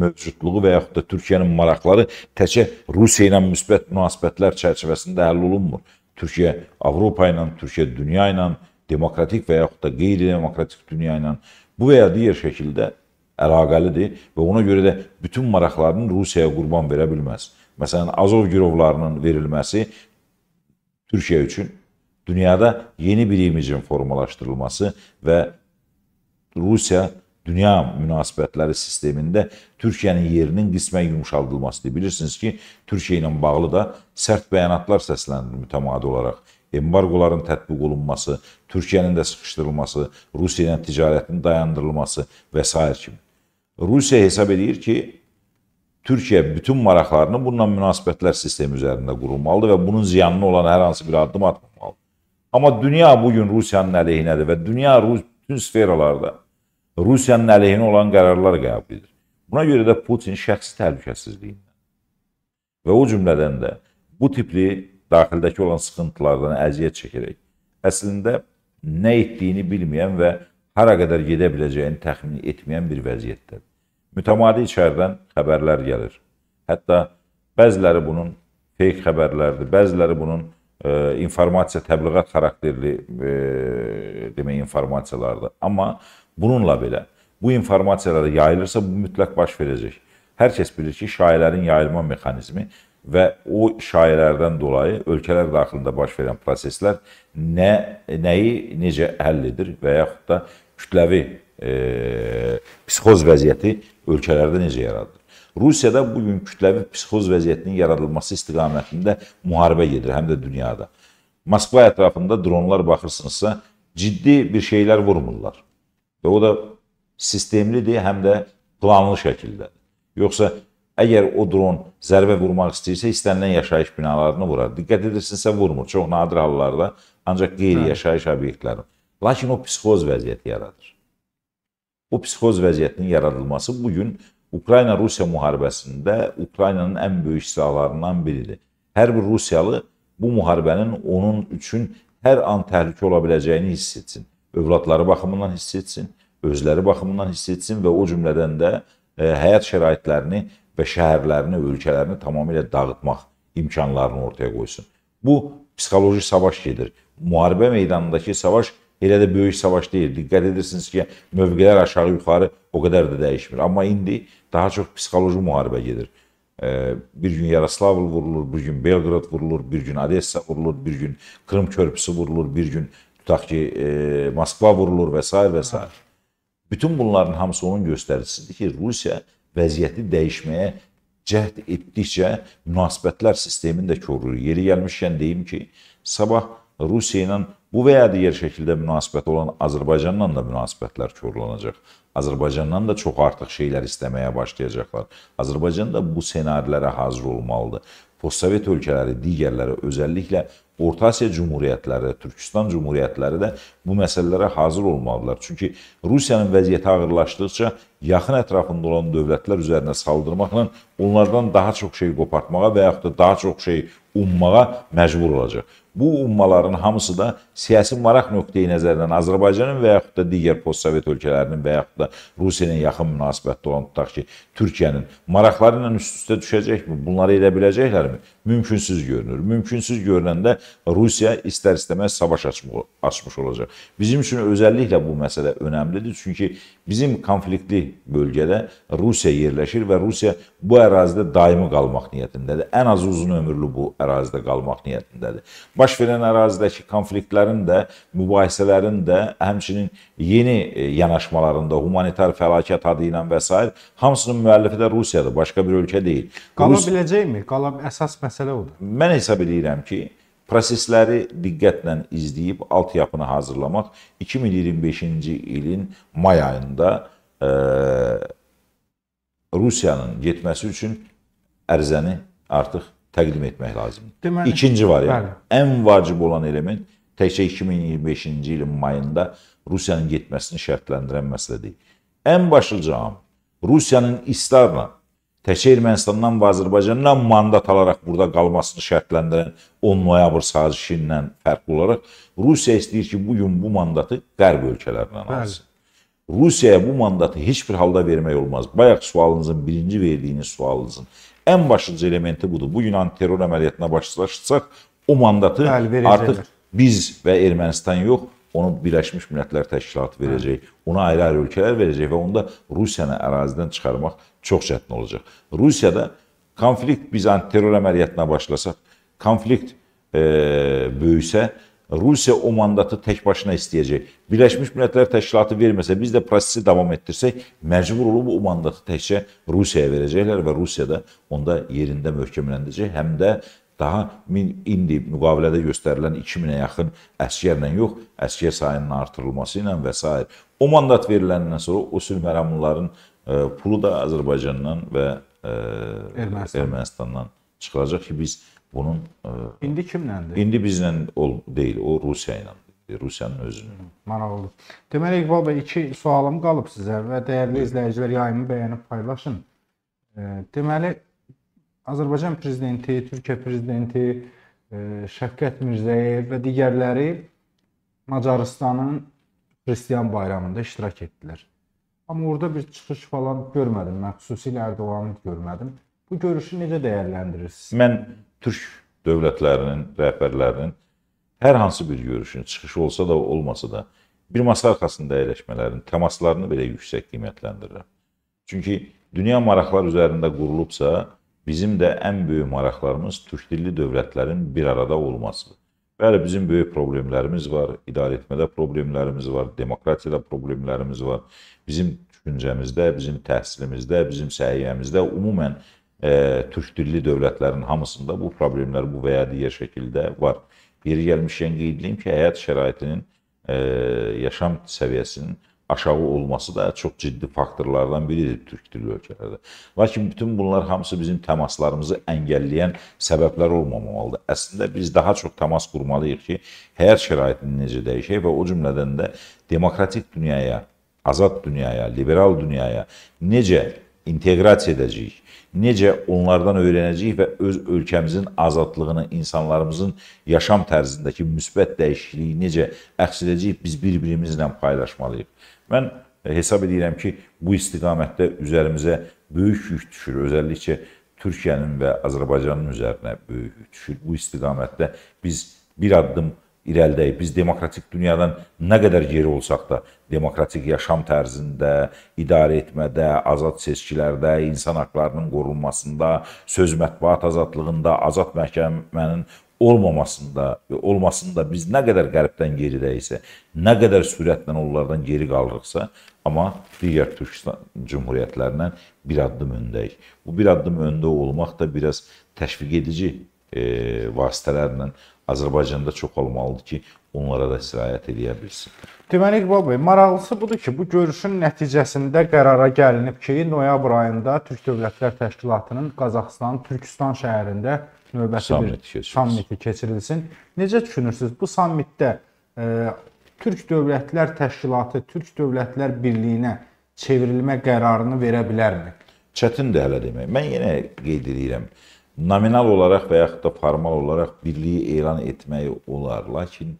mövcudluğu və yaxud da Türkiyənin maraqları təkcə Rusiya ilə müsbət münasibətlər çərçivəsində həll olunmur. Türkiyə Avropa ilə, Türkiyə dünya ilə, demokratik və yaxud da qeyri-demokratik dünya ilə bu və ya digər şəkildə əlaqəlidir və ona görə də bütün maraqlarını Rusiyaya qurban verə bilməz. Məsələn, Azov girovlarının verilməsi Türkiyə üçün dünyada yeni bir imicin formalaşdırılması və Rusiya dünya münasibətləri sistemində Türkiyənin yerinin qismən yumşaldılmasıdır. Bilirsiniz ki, Türkiyə ilə bağlı da sərt bəyanatlar səslənir mütəmadi olaraq. Embargoların tətbiq olunması, Türkiyənin də sıxışdırılması, Rusiya ilə ticarətin dayandırılması və s. kimi. Rusiya hesab edir ki, Türkiyə bütün maraqlarını bununla münasibətlər sistemi üzərində qurulmalıdır və bunun ziyanlı olan hər hansı bir addım atmamalıdır. Amma dünya bugün Rusiyanın əleyhinədir və dünya bütün sferalarda Rusiyanın əleyhinə olan qərarlar qəbul edir. Buna görə də Putin şəxsi təhlükəsizliyindən və o cümlədən də bu tipli daxildəki olan sıxıntılardan əziyyət çəkərək əslində nə etdiyini bilməyən və hara qədər gedə biləcəyini təxmin etməyən bir vəziyyətdədir. Mütəmadi içərdən xəbərlər gəlir. Hətta bəziləri bunun fake xəbərlərdir, bəziləri bunun e, informasiya təbliğat xarakterli e, demək informasiyalardır. Amma bununla belə bu informasiyalar yayılırsa bu mütləq baş verəcək. Hər kəs bilir ki, şayələrin yayılma mexanizmi və o şayələrdən dolayı ölkələr daxilində baş verən proseslər nə nəyi necə həll edir və yaxud da kütləvi e, psixoz vəziyyəti ölkələrdə necə yaradır? Rusiyada bu gün kütləvi psixoz vəziyyətinin yaradılması istiqamətində müharibə gedir, həm də dünyada. Moskva ətrafında dronlar baxırsınızsa, ciddi bir şeylər vurmurlar. Və o da sistemlidir, həm də planlı şəkildədir. Yoxsa əgər o dron zərbə vurmaq istəyirsə, istənilən yaşayış binalarını vurar. Diqqət edirsinizsə vurmur, çox nadir hallarda, ancaq qeyri-yaşayış obyektlərini. Lakin o psixoz vəziyyəti yaradır. Bu psixoz vəziyyətinin yaradılması bu gün Ukrayna-Rusiya müharibəsində Ukraynanın ən böyük silahlarından biridir. Hər bir Rusiyalı bu müharibənin onun üçün hər an təhlükə ola biləcəyini hiss etsin. Övladları baxımından hiss etsin, özləri baxımından hiss etsin və o cümlədən də e, həyat şəraitlərini və şəhərlərini, ölkələrini tamamilə dağıtmaq imkanlarını ortaya qoysun. Bu psixoloji savaş gedir. Müharibə meydanındakı savaş Elə də böyük savaş deyil. Diqqət edirsiniz ki, mövqelər aşağı-yuxarı o qədər də dəyişmir. Amma indi daha çox psixoloji müharibə gedir. Bir gün Yaroslavl vurulur, bir gün Belqrad vurulur, bir gün Odessa vurulur, bir gün Krım körpüsü vurulur, bir gün tutaq ki, Moskva vurulur və s. və s. Bütün bunların hamısı onun göstəricisidir ki, Rusiya vəziyyəti dəyişməyə cəhd etdikcə münasibətlər sistemini də korur. Yeri gəlmişkən deyim ki, sabah Rusiya ilə Bu və ya digər şəkildə münasibəti olan Azərbaycanla da münasibətlər korlanacaq. Azərbaycandan da çox artıq şeylər istəməyə başlayacaqlar. Azərbaycan da bu ssenarilərə hazır olmalıdır. Postsovet ölkələri, digərləri, özəlliklə Orta Asiya cümhuriyyətləri, Türkistan cümhuriyyətləri də bu məsələlərə hazır olmalıdırlar. Çünki Rusiyanın vəziyyəti ağırlaşdıqca yaxın ətrafında olan dövlətlər üzərinə saldırmaqla onlardan daha çox şey qopartmağa və yaxud da daha çox şey ummağa məcbur olacaq. Bu ummaların hamısı da siyasi maraq nöqteyi nəzərdən Azərbaycanın və yaxud da digər postsovet ölkələrinin və yaxud da Rusiyanın yaxın münasibətdə olan tutaq ki, Türkiyənin maraqları ilə üst-üstə düşəcəkmi? Bunları edə biləcəklərmi? Mümkünsüz görünür. Mümkünsüz görünəndə Rusiya istər-istəməz savaş açmış olacaq. Bizim üçün özəlliklə bu məsələ önəmlidir. Çünki bizim konfliktli bölgədə Rusiya yerləşir və Rusiya bu ərazidə daimi qalmaq niyyətindədir. Ən az uzun ömürlü bu ərazidə qalmaq niyyətindədir. Baş baş verən ərazidəki konfliktlərin də, mübahisələrin də, həmçinin yeni e, yanaşmalarında, humanitar fəlakət adı ilə və s. hamısının müəllifi də Rusiyadır, başqa bir ölkə deyil. Qala Rus... biləcəkmi? Qala əsas məsələ odur. Mən hesab edirəm ki, prosesləri diqqətlə izləyib altyapını hazırlamaq 2025-ci ilin may ayında ə, e, Rusiyanın getməsi üçün ərzəni artıq təqdim etmək lazımdır. Deməli, İkinci variant, bəli. ən vacib olan element təkcə 2025-ci ilin mayında Rusiyanın getməsini şərtləndirən məsələ deyil. Ən başlıca Rusiyanın istarla təkcə Ermənistandan və Azərbaycandan mandat alaraq burada qalmasını şərtləndirən 10 noyabr sazişi ilə fərqli olaraq Rusiya istəyir ki, bu gün bu mandatı Qərb ölkələrindən alsın. Rusiyaya bu mandatı heç bir halda vermək olmaz. Bayaq sualınızın birinci verdiyiniz sualınızın En başlıca elementi budur. Bu Yunan terör ameliyatına başlaşırsak o mandatı artık biz ve Ermenistan yok, onu birleşmiş milletler Təşkilatı verəcək, ona ayrı-ayrı ülkeler ölkələr ve onu da Rusiyanı araziden çıkarmak çok çətin olacak. Rusya'da konflikt biz antiterror əməliyyatına başlasak, konflikt e, böyüsə, Rusiya o mandatı tək başına istəyəcək. Birləşmiş Millətlər Təşkilatı verməsə, biz də prosesi davam etdirsək, məcbur olub o mandatı təkcə Rusiyaya verəcəklər və Rusiya da onda yerində möhkəmləndəcək, həm də daha min, indi müqavilədə göstərilən 2000-ə yaxın əskərlə yox, əskər sayının artırılması ilə və s. O mandat veriləndən sonra o sülh məramlıların e, pulu da Azərbaycandan və ə, e, Ermənistan. Ermənistandan çıxılacaq ki, biz Bunun e, indi kimləndir? İndi bizlə ol deyil, o Rusiya ilə. Rusiyanın özünün. Maraqlıdır. Deməli İqbal bəy iki sualım qalıb sizə və dəyərli izləyicilər yayımı bəyənib paylaşın. E, deməli Azərbaycan prezidenti, Türkiyə prezidenti e, Şəfqət Mirzəyev və digərləri Macarıstanın Xristian bayramında iştirak etdilər. Amma orada bir çıxış falan görmədim mən, xüsusilə Ərdoğanı görmədim. Bu görüşü necə dəyərləndirirsiniz? Mən türk dövlətlərinin rəhbərlərinin hər hansı bir görüşün çıxışı olsa da, olmasa da bir masa arxasında əyləşmələrini, təmaslarını belə yüksək qiymətləndirirəm. Çünki dünya maraqlar üzərində qurulubsa, bizim də ən böyük maraqlarımız türk dilli dövlətlərin bir arada olmasıdır. Bəli, bizim böyük problemlərimiz var, idarə etmədə problemlərimiz var, demokratiyada problemlərimiz var. Bizim düşüncəmizdə, bizim təhsilimizdə, bizim səhiyyəmizdə ümumən e, türk dilli dövlətlərin hamısında bu problemlər bu və ya digər şəkildə var. Yeri gəlmişkən qeyd edeyim ki, həyat şəraitinin e, yaşam səviyyəsinin aşağı olması da çox ciddi faktorlardan biridir türk dilli ölkələrdə. Lakin bütün bunlar hamısı bizim təmaslarımızı əngəlləyən səbəblər olmamalıdır. Əslində biz daha çox təmas qurmalıyıq ki, həyat şəraitini necə dəyişək və o cümlədən də demokratik dünyaya, azad dünyaya, liberal dünyaya necə inteqrasiya edəcəyik? necə onlardan öyrənəcəyik və öz ölkəmizin azadlığını, insanlarımızın yaşam tərzindəki müsbət dəyişikliyi necə əks edəcəyik biz bir-birimizlə paylaşmalıyıq. Mən e, hesab edirəm ki, bu istiqamətdə üzərimizə böyük yük düşür, özəlliklə Türkiyənin və Azərbaycanın üzərinə böyük yük düşür. Bu istiqamətdə biz bir addım irəlidəyik. Biz demokratik dünyadan nə qədər geri olsaq da, demokratik yaşam tərzində, idarə etmədə, azad seçkilərdə, insan haqlarının qorunmasında, söz mətbuat azadlığında, azad məhkəmənin olmamasında və olmasında biz nə qədər qərbdən geridəyiksə, nə qədər sürətlə onlardan geri qalırıqsa, amma digər Türkistan cümhuriyyətlərindən bir addım öndəyik. Bu bir addım öndə olmaq da biraz təşviq edici e, vasitələrlə Azərbaycanda çox olmalıdır ki, onlara da sirayət edə bilsin. Deməli İqbal bəy, maraqlısı budur ki, bu görüşün nəticəsində qərara gəlinib ki, noyabr ayında Türk Dövlətlər Təşkilatının Qazaxıstanın Türkistan şəhərində növbəti Summit bir keçirilsin. sammiti keçirilsin. Necə düşünürsüz bu sammitdə e, Türk Dövlətlər Təşkilatı Türk Dövlətlər Birliyinə çevrilmə qərarını verə bilərmi? Çətindir hələ demək. Mən yenə qeyd edirəm. E, nominal olaraq və yaxud da formal olaraq birliyi elan etmək olar. Lakin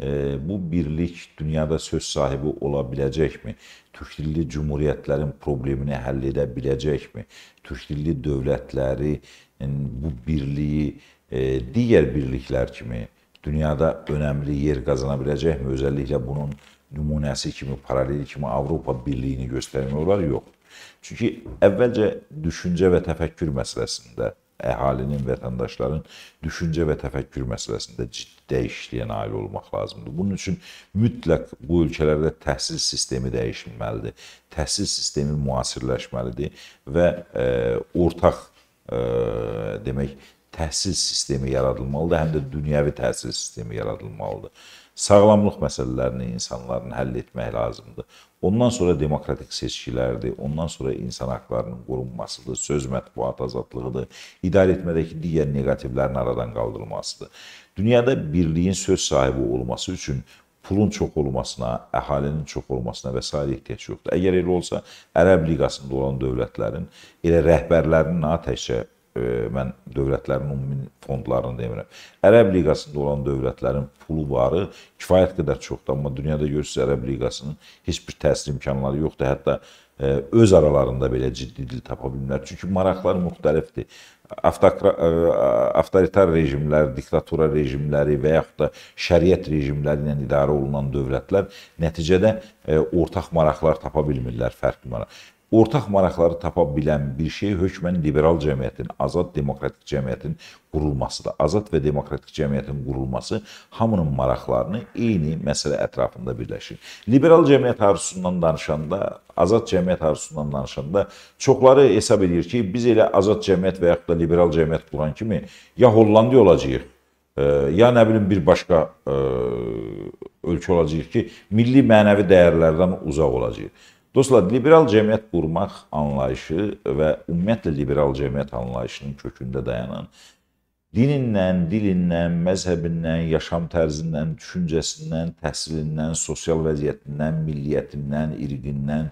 e, bu birlik dünyada söz sahibi ola biləcəkmi? Türk dilli cümhuriyyətlərin problemini həll edə biləcəkmi? Türk dilli dövlətləri yəni bu birliyi e, digər birliklər kimi dünyada önəmli yer qazana biləcəkmi? Özəlliklə bunun nümunəsi kimi, paralel kimi Avropa Birliyini göstərmək olar? Yox. Çünki əvvəlcə düşüncə və təfəkkür məsələsində əhalinin, vətəndaşların düşüncə və təfəkkür məsələsində ciddi dəyişikliyə nail olmaq lazımdır. Bunun üçün mütləq bu ölkələrdə təhsil sistemi dəyişməlidir. Təhsil sistemi müasirləşməlidir və e, ortaq e, demək təhsil sistemi yaradılmalıdır, həm də dünyəvi təhsil sistemi yaradılmalıdır sağlamlıq məsələlərini insanların həll etmək lazımdır. Ondan sonra demokratik seçkilərdir, ondan sonra insan haqlarının qorunmasıdır, söz mətbuat azadlığıdır, idarə etmədəki digər negativlərin aradan qaldırılmasıdır. Dünyada birliyin söz sahibi olması üçün pulun çox olmasına, əhalinin çox olmasına və s. ehtiyac yoxdur. Əgər elə olsa, Ərəb Liqasında olan dövlətlərin elə rəhbərlərinin nə təkcə mən dövlətlərin ümumi fondlarını demirəm. Ərəb liqasında olan dövlətlərin pulu barı kifayət qədər çoxdur, amma dünyada görürsüz Ərəb liqasının heç bir təsir imkanları yoxdur. Hətta e, öz aralarında belə ciddi dil tapa bilmirlər. Çünki maraqlar müxtəlifdir. Avtokra e, avtoritar rejimlər, diktatura rejimləri və yaxud da şəriət rejimləri ilə idarə olunan dövlətlər nəticədə e, ortaq maraqlar tapa bilmirlər, fərqli maraq ortaq maraqları tapa bilən bir şey hökmən liberal cəmiyyətin, azad demokratik cəmiyyətin qurulmasıdır. Azad və demokratik cəmiyyətin qurulması hamının maraqlarını eyni məsələ ətrafında birləşir. Liberal cəmiyyət arzusundan danışanda, azad cəmiyyət arzusundan danışanda çoxları hesab edir ki, biz elə azad cəmiyyət və yaxud da liberal cəmiyyət quran kimi ya Hollandiya olacağıq, e, ya nə bilim bir başqa e, ölkə olacağıq ki, milli mənəvi dəyərlərdən uzaq olacağıq. Dostlar, liberal cəmiyyət qurmaq anlayışı və ümumiyyətlə liberal cəmiyyət anlayışının kökündə dayanan dinindən, dilindən, məzhəbindən, yaşam tərzindən, düşüncəsindən, təhsilindən, sosial vəziyyətindən, milliyyətindən, irqindən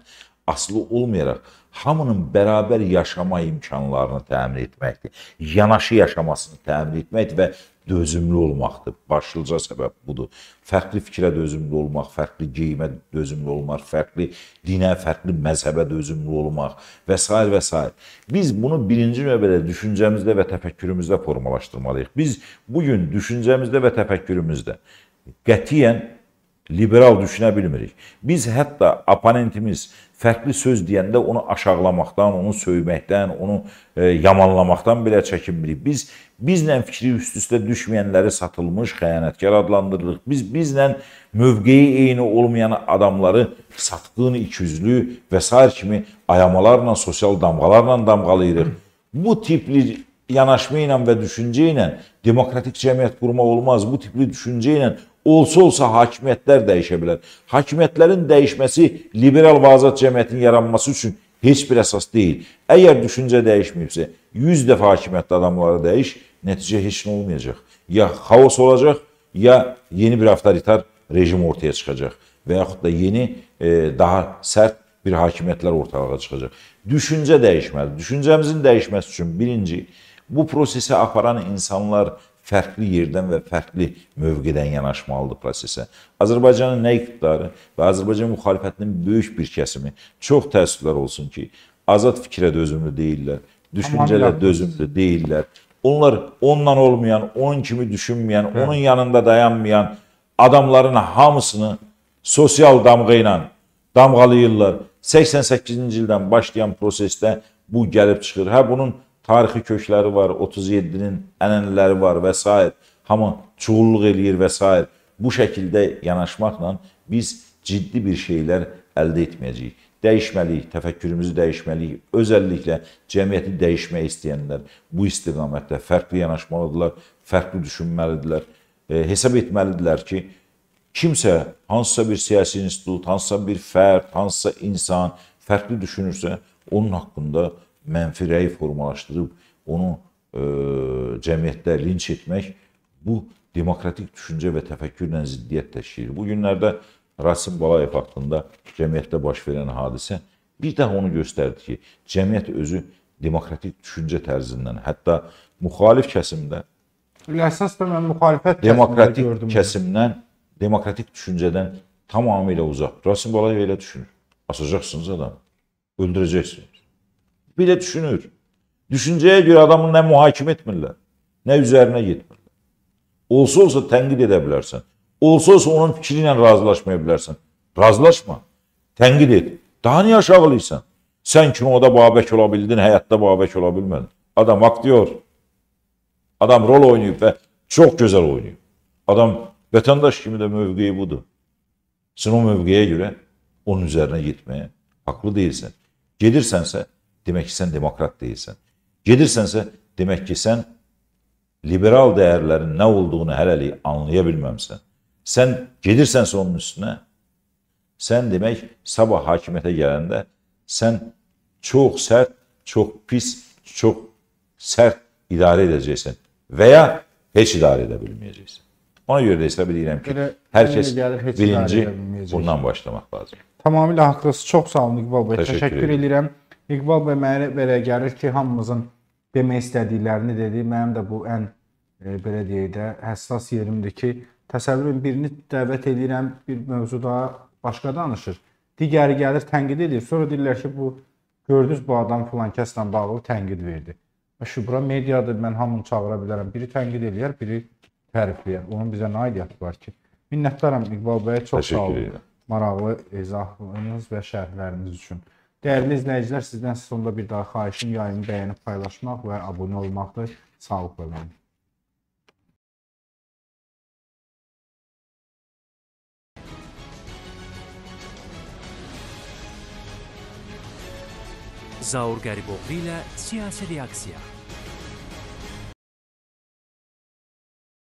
asılı olmayaraq hamının bərabər yaşama imkanlarını təmin etməkdir. Yanaşı yaşamasını təmin etməkdir və dözümlü olmaqdır. Başlıca səbəb budur. Fərqli fikrə dözümlü olmaq, fərqli geyimə dözümlü olmaq, fərqli dinə, fərqli məzhəbə dözümlü olmaq və s. və s. Biz bunu birinci növbədə düşüncəmizdə və təfəkkürümüzdə formalaşdırmalıyıq. Biz bu gün düşüncəmizdə və təfəkkürümüzdə qətiyyən liberal düşünə bilmirik. Biz hətta oponentimiz fərqli söz deyəndə onu aşağılamaqdan, onu söyməkdən, onu e, yamanlamaqdan belə çəkinmirik. Biz bizlə fikri üst-üstə düşməyənləri satılmış xəyanətkar adlandırırıq. Biz bizlə mövqeyi eyni olmayan adamları satqın, ikiyüzlü və s. kimi ayamalarla, sosial damğalarla damğalayırıq. Bu tipli yanaşma ilə və düşüncə ilə demokratik cəmiyyət qurmaq olmaz. Bu tipli düşüncə ilə olsa-olsa hakimiyyətlər dəyişə bilər. Hakimiyyətlərin dəyişməsi liberal və azad cəmiyyətin yaranması üçün heç bir əsas deyil. Əgər düşüncə dəyişməyibsə, 100 dəfə hakimiyyətli adamları dəyiş, nəticə heç nə olmayacaq. Ya xaos olacaq, ya yeni bir avtoritar rejim ortaya çıxacaq və yaxud da yeni, e, daha sərt bir hakimiyyətlər ortalığa çıxacaq. Düşüncə dəyişməlidir. Düşüncəmizin dəyişməsi üçün birinci, bu prosesi aparan insanlar fərqli yerdən və fərqli mövqedən yanaşmalıdır prosesə. Azərbaycanın nə iqtidarı və Azərbaycan müxalifətinin böyük bir kəsimi çox təəssüflər olsun ki, azad fikrə dözümlü deyillər, düşüncələr dözümlü deyillər. Onlar onunla olmayan, onun kimi düşünməyən, Hı. onun yanında dayanmayan adamların hamısını sosial damğa ilə damğalayırlar. 88-ci ildən başlayan prosesdə bu gəlib çıxır. Hə bunun tarixi kökləri var, 37-nin ənənələri var və s. Hamı çuğulluq eləyir və s. Bu şəkildə yanaşmaqla biz ciddi bir şeylər əldə etməyəcəyik. Dəyişməliyik, təfəkkürümüzü dəyişməliyik. Özəlliklə cəmiyyəti dəyişmək istəyənlər bu istiqamətdə fərqli yanaşmalıdırlar, fərqli düşünməlidirlər. E, hesab etməlidirlər ki, kimsə, hansısa bir siyasi institut, hansısa bir fərd, hansısa insan fərqli düşünürsə, onun haqqında mənfi rəy formalaşdırıb onu e, cəmiyyətdə linç etmək bu demokratik düşüncə və təfəkkürlə ziddiyyət təşkil edir. Bu günlərdə Rasim Balayev haqqında cəmiyyətdə baş verən hadisə bir daha onu göstərdi ki, cəmiyyət özü demokratik düşüncə tərzindən, hətta müxalif kəsimdə əsas da mən müxalifət demokratik gördüm. kəsimdən, demokratik düşüncədən tamamilə uzaq. Rasim Balayev elə düşünür. Asacaqsınız adamı, öldürəcəksiniz. bile düşünür. Düşünceye göre adamı ne muhakeme etmirlər, ne üzerine gitmirlər. Olsa olsa tənqid edebilirsin. Olsa olsa onun fikri ilə razılaşmaya bilərsən. Razılaşma, tənqid et. Daha niye aşağılıysan? Sen kimi o da babək olabildin, hayatta həyatda babək Adam aktyor. Adam rol oynuyor ve çok güzel oynuyor. Adam vatandaş kimi də mövqeyi budur. Sən o mövqeyə göre onun üzerine gitmeye haklı değilsin. Gedirsənsə, Demek ki, sən demokrat deyilsən. Gedirsənsə, demek ki, sən liberal değerlerin ne olduğunu hələlik anlayabilmemsin. bilməmsən. Sən gedirsənsə onun üstüne, sən demek sabah hakimiyyətə gelende, sən çok sert, çok pis, çok sert idare edeceksin veya ya heç idarə edə Ona göre de hesab edirəm ki, herkes hər birinci bundan başlamaq lazım. Tamamıyla haqlısınız. çok sağ olun İqbal bəy. Təşəkkür, Təşəkkür edirəm. edirəm. İqbal bəy mənə belə gəlir ki, hamımızın demək istədiklərini dedi. Mənim də bu ən e, belə deyək də həssas yerimdir ki, təsəvvürün birini dəvət edirəm, bir mövzuda başqa danışır. Digəri gəlir tənqid edir. Sonra deyirlər ki, bu gördünüz bu adam filan kəslə bağlı tənqid verdi. Əşi bura mediadır, mən hamını çağıra bilərəm. Biri tənqid eləyər, biri tərifləyər. Onun bizə nə aidiyyəti var ki? Minnətdaram İqbal bəyə çox sağ olun. Maraqlı izahınız və şərhləriniz üçün. Dəyərli izləyicilər, sizdən sonda bir daha xahişim yayını bəyənib paylaşmaq və abunə olmaqdır. Sağlıqla qalın. Zaur Qəriboğlu ilə siyasi reaksiya.